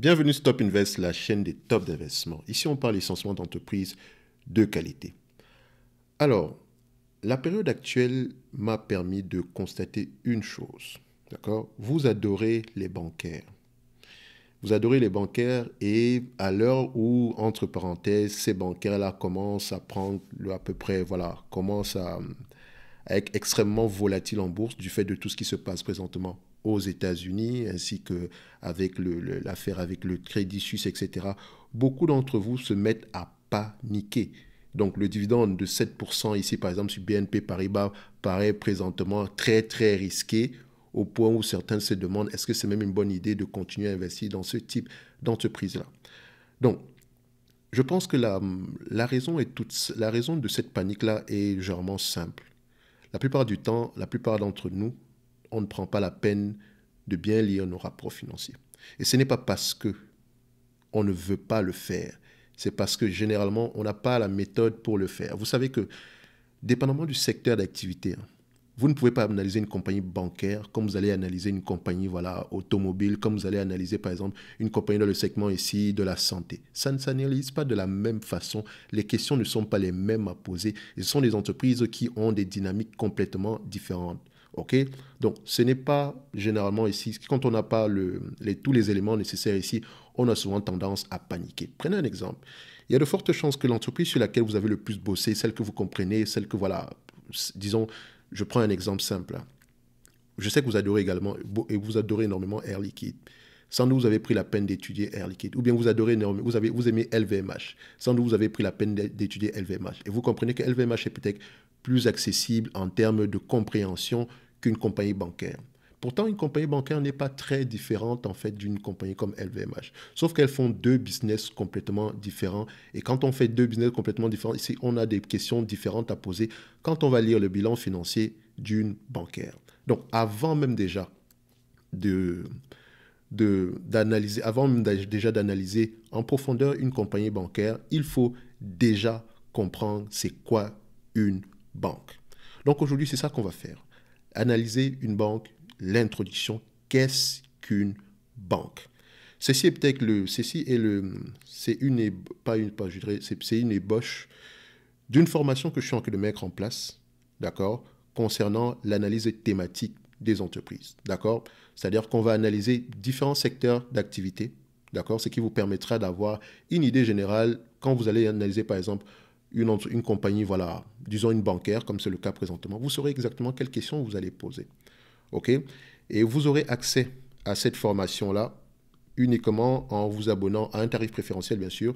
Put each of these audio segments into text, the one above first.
Bienvenue Stop Invest, la chaîne des tops d'investissement. Ici, on parle essentiellement d'entreprises de qualité. Alors, la période actuelle m'a permis de constater une chose. D'accord Vous adorez les bancaires. Vous adorez les bancaires et à l'heure où, entre parenthèses, ces bancaires-là commencent à prendre à peu près, voilà, commencent à, extrêmement volatile en bourse du fait de tout ce qui se passe présentement aux États-Unis, ainsi que avec l'affaire avec le Crédit Suisse, etc. Beaucoup d'entre vous se mettent à paniquer. Donc le dividende de 7% ici, par exemple, sur BNP Paribas, paraît présentement très, très risqué au point où certains se demandent est-ce que c'est même une bonne idée de continuer à investir dans ce type d'entreprise-là. Donc, je pense que la, raison est toute, la raison de cette panique-là est légèrement simple. La plupart du temps, la plupart d'entre nous, on ne prend pas la peine de bien lire nos rapports financiers. Et ce n'est pas parce que on ne veut pas le faire, c'est parce que généralement, on n'a pas la méthode pour le faire. Vous savez que, dépendamment du secteur d'activité, hein, vous ne pouvez pas analyser une compagnie bancaire comme vous allez analyser une compagnie voilà, automobile, comme vous allez analyser par exemple une compagnie dans le segment ici de la santé. Ça ne s'analyse pas de la même façon. Les questions ne sont pas les mêmes à poser. Ce sont des entreprises qui ont des dynamiques complètement différentes. OK Donc, ce n'est pas généralement ici, quand on n'a pas le, tous les éléments nécessaires ici, on a souvent tendance à paniquer. Prenez un exemple. Il y a de fortes chances que l'entreprise sur laquelle vous avez le plus bossé, celle que vous comprenez, celle que, voilà, disons, je prends un exemple simple. Je sais que vous adorez également, et vous adorez énormément Air Liquide. Sans doute vous avez pris la peine d'étudier Air Liquide. Ou bien vous adorez énormément, vous, avez, vous aimez LVMH. Sans doute vous avez pris la peine d'étudier LVMH. Et vous comprenez que LVMH est peut-être plus accessible en termes de compréhension qu'une compagnie bancaire. Pourtant, une compagnie bancaire n'est pas très différente en fait d'une compagnie comme LVMH. Sauf qu'elles font deux business complètement différents. Et quand on fait deux business complètement différents, on a des questions différentes à poser quand on va lire le bilan financier d'une bancaire. Donc, avant même déjà de, d'analyser, avant même déjà d'analyser en profondeur une compagnie bancaire, il faut déjà comprendre c'est quoi une banque. Donc aujourd'hui, c'est ça qu'on va faire. Analyser une banque l'introduction qu'est-ce qu'une banque. Ceci est peut-être le, ceci est le, c'est une, pas une, pas, je dirais, c'est une ébauche d'une formation que je suis en train de mettre en place, d'accord, concernant l'analyse thématique des entreprises, d'accord. C'est-à-dire qu'on va analyser différents secteurs d'activité, d'accord, ce qui vous permettra d'avoir une idée générale quand vous allez analyser, par exemple, une, une compagnie, voilà, disons une bancaire, comme c'est le cas présentement, vous saurez exactement quelles questions vous allez poser. OK Et vous aurez accès à cette formation-là uniquement en vous abonnant à un tarif préférentiel, bien sûr,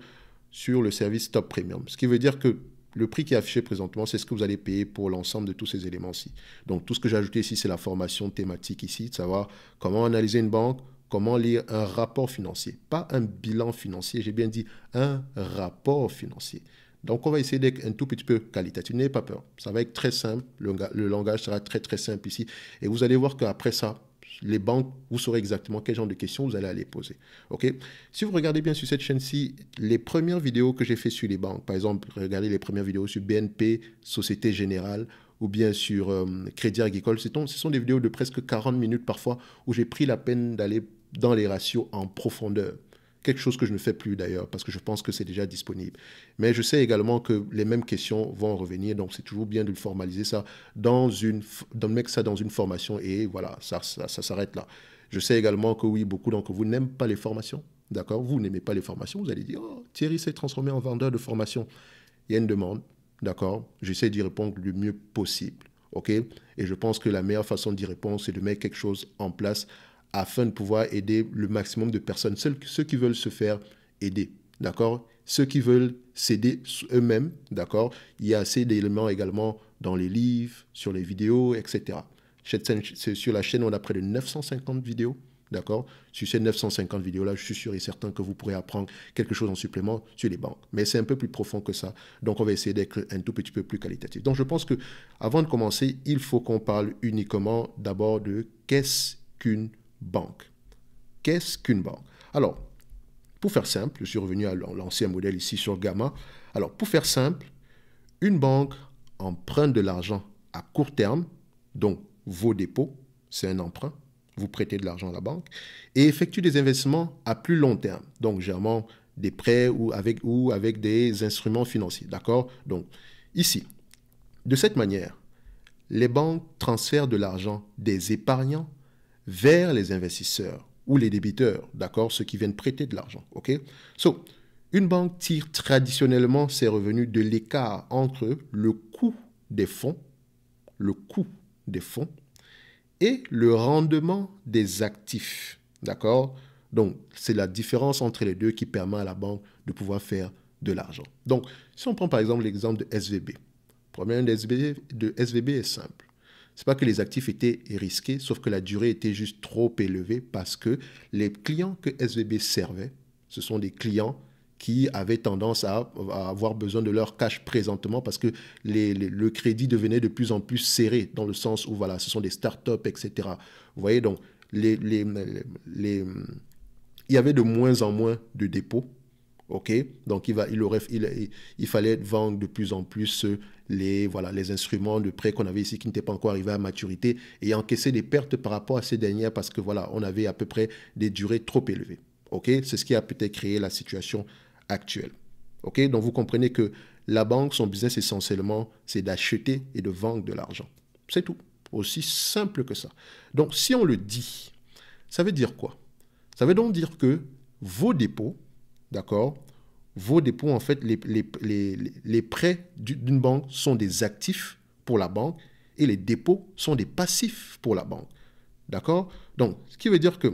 sur le service Top Premium. Ce qui veut dire que le prix qui est affiché présentement, c'est ce que vous allez payer pour l'ensemble de tous ces éléments-ci. Donc tout ce que j'ai ajouté ici, c'est la formation thématique ici, de savoir comment analyser une banque, comment lire un rapport financier. Pas un bilan financier, j'ai bien dit un rapport financier. Donc on va essayer d'être un tout petit peu qualitatif. N'ayez pas peur. Ça va être très simple. Le, langage sera très très simple ici. Et vous allez voir qu'après ça, les banques, vous saurez exactement quel genre de questions vous allez aller poser. Ok Si vous regardez bien sur cette chaîne-ci, les premières vidéos que j'ai fait sur les banques, par exemple, regardez les premières vidéos sur BNP, Société Générale, ou bien sur euh, Crédit Agricole, ce sont des vidéos de presque 40 minutes parfois où j'ai pris la peine d'aller dans les ratios en profondeur quelque chose que je ne fais plus d'ailleurs, parce que je pense que c'est déjà disponible. Mais je sais également que les mêmes questions vont revenir, donc c'est toujours bien de formaliser ça dans une, de mettre ça dans une formation et voilà, ça, ça, ça s'arrête là. Je sais également que oui, beaucoup d'entre vous n'aiment pas les formations, d'accord Vous n'aimez pas les formations, vous allez dire, oh, Thierry s'est transformé en vendeur de formation. Il y a une demande, d'accord J'essaie d'y répondre le mieux possible, ok Et je pense que la meilleure façon d'y répondre, c'est de mettre quelque chose en place afin de pouvoir aider le maximum de personnes, ceux, ceux qui veulent se faire aider, d'accord Ceux qui veulent s'aider eux-mêmes, d'accord Il y a assez d'éléments également dans les livres, sur les vidéos, etc. Sur la chaîne, on a près de 950 vidéos, d'accord Sur ces 950 vidéos-là, je suis sûr et certain que vous pourrez apprendre quelque chose en supplément sur les banques. Mais c'est un peu plus profond que ça. Donc, on va essayer d'être un tout petit peu plus qualitatif. Donc, je pense que avant de commencer, il faut qu'on parle uniquement d'abord de qu'est-ce qu'une banque. Qu'est-ce qu'une banque Alors, pour faire simple, je suis revenu à l'ancien modèle ici sur Gamma. Alors, pour faire simple, une banque emprunte de l'argent à court terme, donc vos dépôts, c'est un emprunt, vous prêtez de l'argent à la banque, et effectue des investissements à plus long terme, donc généralement des prêts ou avec, ou avec des instruments financiers. D'accord Donc, ici, de cette manière, les banques transfèrent de l'argent des épargnants vers les investisseurs ou les débiteurs, d'accord, ceux qui viennent prêter de l'argent, ok So, une banque tire traditionnellement ses revenus de l'écart entre le coût des fonds, le coût des fonds et le rendement des actifs, d'accord Donc, c'est la différence entre les deux qui permet à la banque de pouvoir faire de l'argent. Donc, si on prend par exemple l'exemple de SVB, le problème de SVB est simple. C'est pas que les actifs étaient risqués, sauf que la durée était juste trop élevée parce que les clients que SVB servait, ce sont des clients qui avaient tendance à, avoir besoin de leur cash présentement parce que le crédit devenait de plus en plus serré dans le sens où voilà, ce sont des startups, etc. Vous voyez donc, il y avait de moins en moins de dépôts. OK Donc, il, il, fallait vendre de plus en plus euh, les, voilà, les instruments de prêt qu'on avait ici qui n'étaient pas encore arrivés à maturité et encaisser des pertes par rapport à ces dernières parce que voilà, on avait à peu près des durées trop élevées. OK C'est ce qui a peut-être créé la situation actuelle. OK Donc vous comprenez que la banque, son business essentiellement, c'est d'acheter et de vendre de l'argent. C'est tout. Aussi simple que ça. Donc si on le dit, ça veut dire quoi Ça veut donc dire que vos dépôts, d'accord, vos dépôts, en fait, les, prêts d'une banque sont des actifs pour la banque et les dépôts sont des passifs pour la banque. D'accord Donc, ce qui veut dire que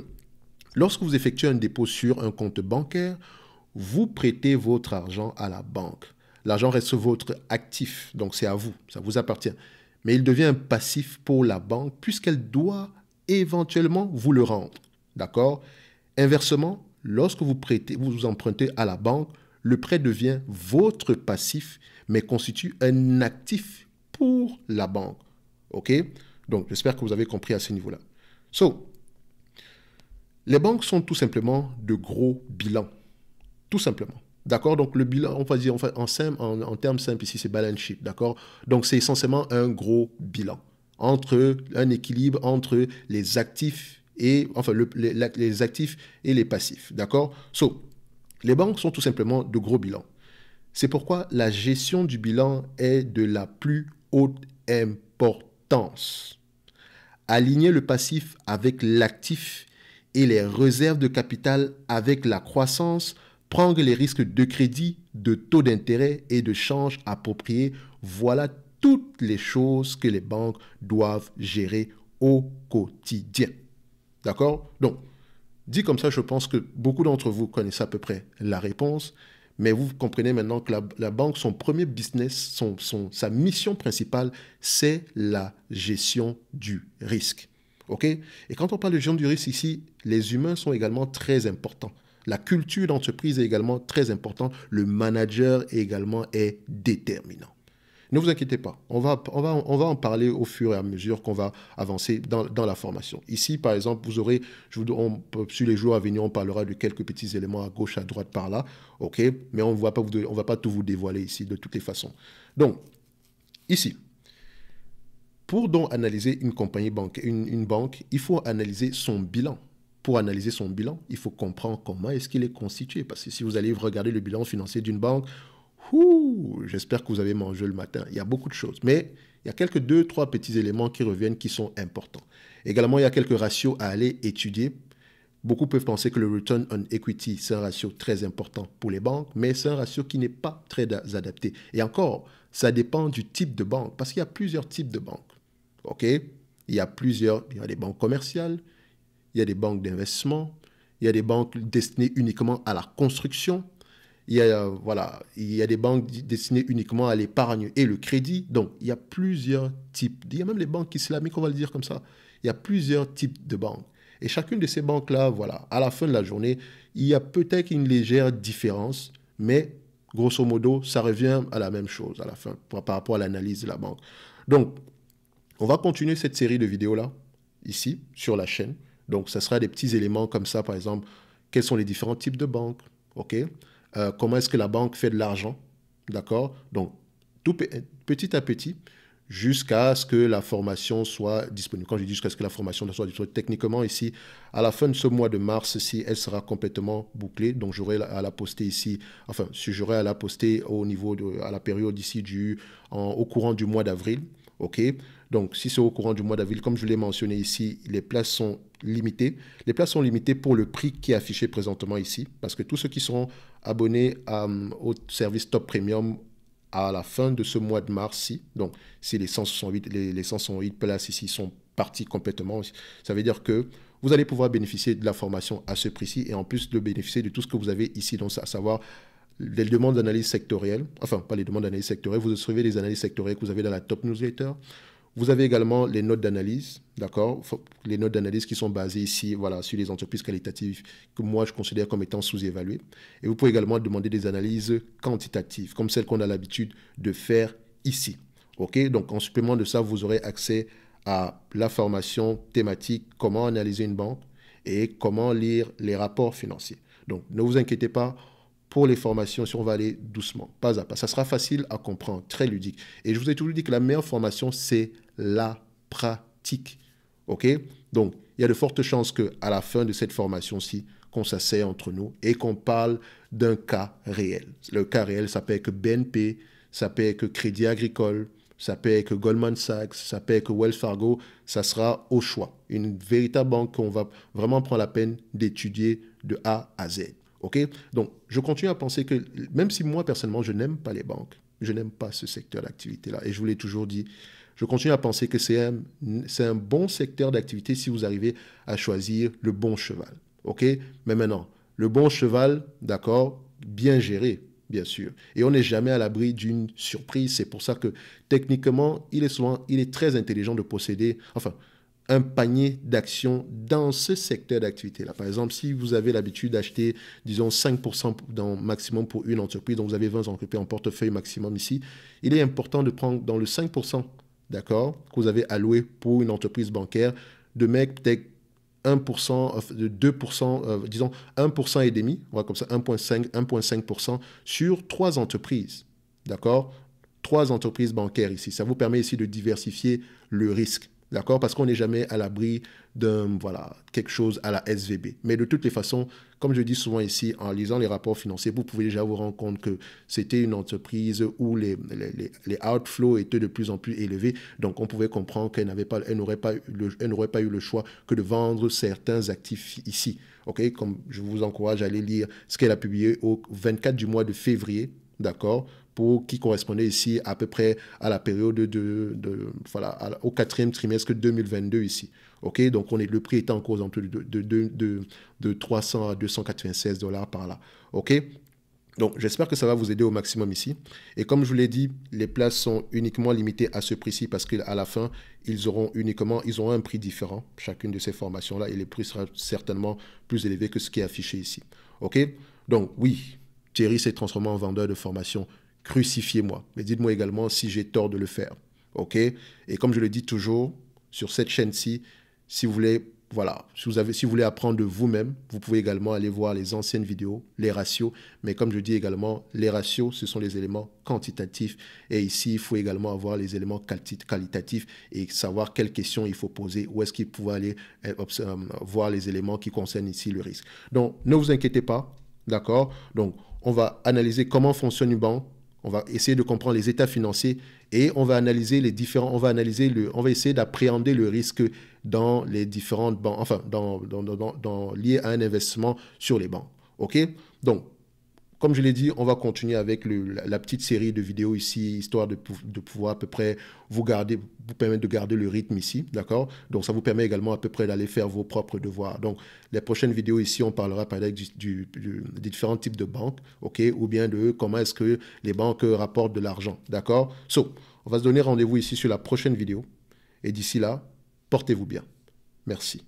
lorsque vous effectuez un dépôt sur un compte bancaire, vous prêtez votre argent à la banque. L'argent reste votre actif, donc c'est à vous, ça vous appartient. Mais il devient un passif pour la banque puisqu'elle doit éventuellement vous le rendre. D'accord Inversement, lorsque vous prêtez, vous empruntez à la banque, le prêt devient votre passif, mais constitue un actif pour la banque. OK Donc, j'espère que vous avez compris à ce niveau-là. So, les banques sont tout simplement de gros bilans. Tout simplement. D'accord Donc, le bilan, on va dire en, termes simples, ici, c'est balance sheet. D'accord Donc, c'est essentiellement un gros bilan. Entre un équilibre entre les actifs et, enfin, les, les actifs et les passifs. D'accord So, les banques sont tout simplement de gros bilans. C'est pourquoi la gestion du bilan est de la plus haute importance. Aligner le passif avec l'actif et les réserves de capital avec la croissance, prendre les risques de crédit, de taux d'intérêt et de change appropriés, voilà toutes les choses que les banques doivent gérer au quotidien. D'accord Donc, Dit comme ça, je pense que beaucoup d'entre vous connaissent à peu près la réponse, mais vous comprenez maintenant que la, banque, son premier business, sa mission principale, c'est la gestion du risque. ok Et quand on parle de gestion du risque ici, les humains sont également très importants. La culture d'entreprise est également très importante. Le manager également est déterminant. Ne vous inquiétez pas, on va, on va, en parler au fur et à mesure qu'on va avancer dans, la formation. Ici, par exemple, vous aurez, je vous, on, sur les jours à venir, on parlera de quelques petits éléments à gauche, à droite, par là, ok Mais on ne va pas tout vous dévoiler ici de toutes les façons. Donc, ici, pour donc analyser une compagnie banque, une, une, banque, il faut analyser son bilan. Pour analyser son bilan, il faut comprendre comment est-ce qu'il est constitué. Parce que si vous allez regarder le bilan financier d'une banque, J'espère que vous avez mangé le matin. Il y a beaucoup de choses. Mais il y a quelques deux, trois petits éléments qui reviennent qui sont importants. Également, il y a quelques ratios à aller étudier. Beaucoup peuvent penser que le return on equity, c'est un ratio très important pour les banques, mais c'est un ratio qui n'est pas très adapté. Et encore, ça dépend du type de banque, parce qu'il y a plusieurs types de banques. OK Il y a plusieurs, il y a des banques commerciales, il y a des banques d'investissement, il y a des banques destinées uniquement à la construction, il y a, voilà, il y a des banques destinées uniquement à l'épargne et le crédit. Donc, il y a plusieurs types. Il y a même les banques islamiques, on va le dire comme ça. Il y a plusieurs types de banques. Et chacune de ces banques-là, voilà, à la fin de la journée, il y a peut-être une légère différence, mais grosso modo, ça revient à la même chose à la fin par rapport à l'analyse de la banque. Donc, on va continuer cette série de vidéos-là, ici, sur la chaîne. Donc, ça sera des petits éléments comme ça, par exemple, quels sont les différents types de banques, OK euh, comment est-ce que la banque fait de l'argent, d'accord Donc, tout petit à petit, jusqu'à ce que la formation soit disponible. Quand je dis jusqu'à ce que la formation soit disponible, techniquement ici, à la fin de ce mois de mars, si elle sera complètement bouclée, donc j'aurai à la poster ici, enfin, si j'aurai à la poster au niveau de, à la période ici du, au courant du mois d'avril, ok donc, si c'est au courant du mois d'avril, comme je l'ai mentionné ici, les places sont limitées. Les places sont limitées pour le prix qui est affiché présentement ici, parce que tous ceux qui seront abonnés euh, au service Top Premium à la fin de ce mois de mars-ci, donc si les 168, les, les places ici sont parties complètement, ça veut dire que vous allez pouvoir bénéficier de la formation à ce prix-ci et en plus de bénéficier de tout ce que vous avez ici, à savoir les demandes d'analyse sectorielle. enfin pas les demandes d'analyse sectorielle, vous recevez les analyses sectorielles que vous avez dans la top newsletter, vous avez également les notes d'analyse, d'accord Les notes d'analyse qui sont basées ici, voilà, sur les entreprises qualitatives que moi je considère comme étant sous-évaluées. Et vous pouvez également demander des analyses quantitatives, comme celles qu'on a l'habitude de faire ici. Ok Donc en supplément de ça, vous aurez accès à la formation thématique comment analyser une banque et comment lire les rapports financiers. Donc ne vous inquiétez pas. Pour les formations, si on va aller doucement, pas à pas, ça sera facile à comprendre, très ludique. Et je vous ai toujours dit que la meilleure formation, c'est la pratique. OK Donc, il y a de fortes chances que à la fin de cette formation-ci, qu'on s'asseye entre nous et qu'on parle d'un cas réel. Le cas réel, ça peut être BNP, ça peut être Crédit Agricole, ça peut être Goldman Sachs, ça peut être Wells Fargo, ça sera au choix. Une véritable banque qu'on va vraiment prendre la peine d'étudier de A à Z. OK Donc, je continue à penser que, même si moi, personnellement, je n'aime pas les banques, je n'aime pas ce secteur d'activité-là. Et je vous l'ai toujours dit, je continue à penser que c'est un, bon secteur d'activité si vous arrivez à choisir le bon cheval. OK Mais maintenant, le bon cheval, d'accord, bien géré, bien sûr. Et on n'est jamais à l'abri d'une surprise. C'est pour ça que techniquement, il est souvent, il est très intelligent de posséder, enfin, un panier d'actions dans ce secteur d'activité-là. Par exemple, si vous avez l'habitude d'acheter, disons, 5% maximum pour une entreprise, donc vous avez 20 entreprises en portefeuille maximum ici, il est important de prendre dans le 5% d'accord, que vous avez alloué pour une entreprise bancaire, de mec peut-être 1%, euh, de 2%, euh, disons 1% et demi, on comme ça, 1,5%, 1,5% sur trois entreprises, d'accord Trois entreprises bancaires ici. Ça vous permet ici de diversifier le risque. D'accord Parce qu'on n'est jamais à l'abri d'un, voilà, quelque chose à la SVB. Mais de toutes les façons, comme je dis souvent ici, en lisant les rapports financiers, vous pouvez déjà vous rendre compte que c'était une entreprise où les, les, les, outflows étaient de plus en plus élevés. Donc, on pouvait comprendre qu'elle n'avait pas, elle n'aurait pas, n'aurait pas eu le choix que de vendre certains actifs ici. OK Comme je vous encourage à aller lire ce qu'elle a publié au 24 du mois de février. D'accord qui correspondait ici à peu près à la période de, voilà, au quatrième trimestre 2022 ici. OK, donc on est, le prix était en cause entre de, de, de 300 à 296 dollars par là. OK, donc j'espère que ça va vous aider au maximum ici. Et comme je vous l'ai dit, les places sont uniquement limitées à ce prix-ci parce qu'à la fin, ils auront uniquement, ils auront un prix différent, chacune de ces formations-là, et les prix sera certainement plus élevé que ce qui est affiché ici. OK Donc oui, Thierry s'est transformé en vendeur de formation crucifiez-moi, mais dites-moi également si j'ai tort de le faire. OK Et comme je le dis toujours sur cette chaîne-ci, si vous voulez voilà, si vous, avez, si vous voulez apprendre de vous-même, vous pouvez également aller voir les anciennes vidéos, les ratios. Mais comme je dis également, les ratios, ce sont les éléments quantitatifs. Et ici, il faut également avoir les éléments qualitatifs et savoir quelles questions il faut poser, où est-ce qu'il faut aller euh, euh, voir les éléments qui concernent ici le risque. Donc, ne vous inquiétez pas, d'accord Donc, on va analyser comment fonctionne une banque, on va essayer de comprendre les états financiers et on va analyser les différents, on va analyser le, on va essayer d'appréhender le risque dans les différentes banques, enfin, dans, dans, dans, dans lié à un investissement sur les banques. OK? Donc, comme je l'ai dit, on va continuer avec la, petite série de vidéos ici, histoire de, pouvoir à peu près vous garder, vous permettre de garder le rythme ici, d'accord Donc, ça vous permet également à peu près d'aller faire vos propres devoirs. Donc, les prochaines vidéos ici, on parlera par exemple des différents types de banques, ok Ou bien de comment est-ce que les banques rapportent de l'argent, d'accord So, on va se donner rendez-vous ici sur la prochaine vidéo. Et d'ici là, portez-vous bien. Merci.